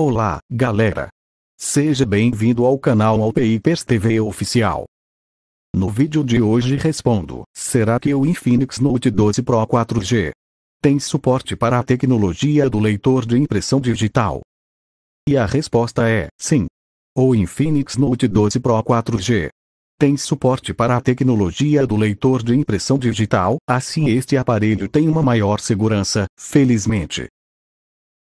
Olá, galera! Seja bem-vindo ao canal Alpeipers TV Oficial. No vídeo de hoje respondo, será que o Infinix Note 12 Pro 4G tem suporte para a tecnologia do leitor de impressão digital? E a resposta é, sim. O Infinix Note 12 Pro 4G tem suporte para a tecnologia do leitor de impressão digital, assim este aparelho tem uma maior segurança, felizmente.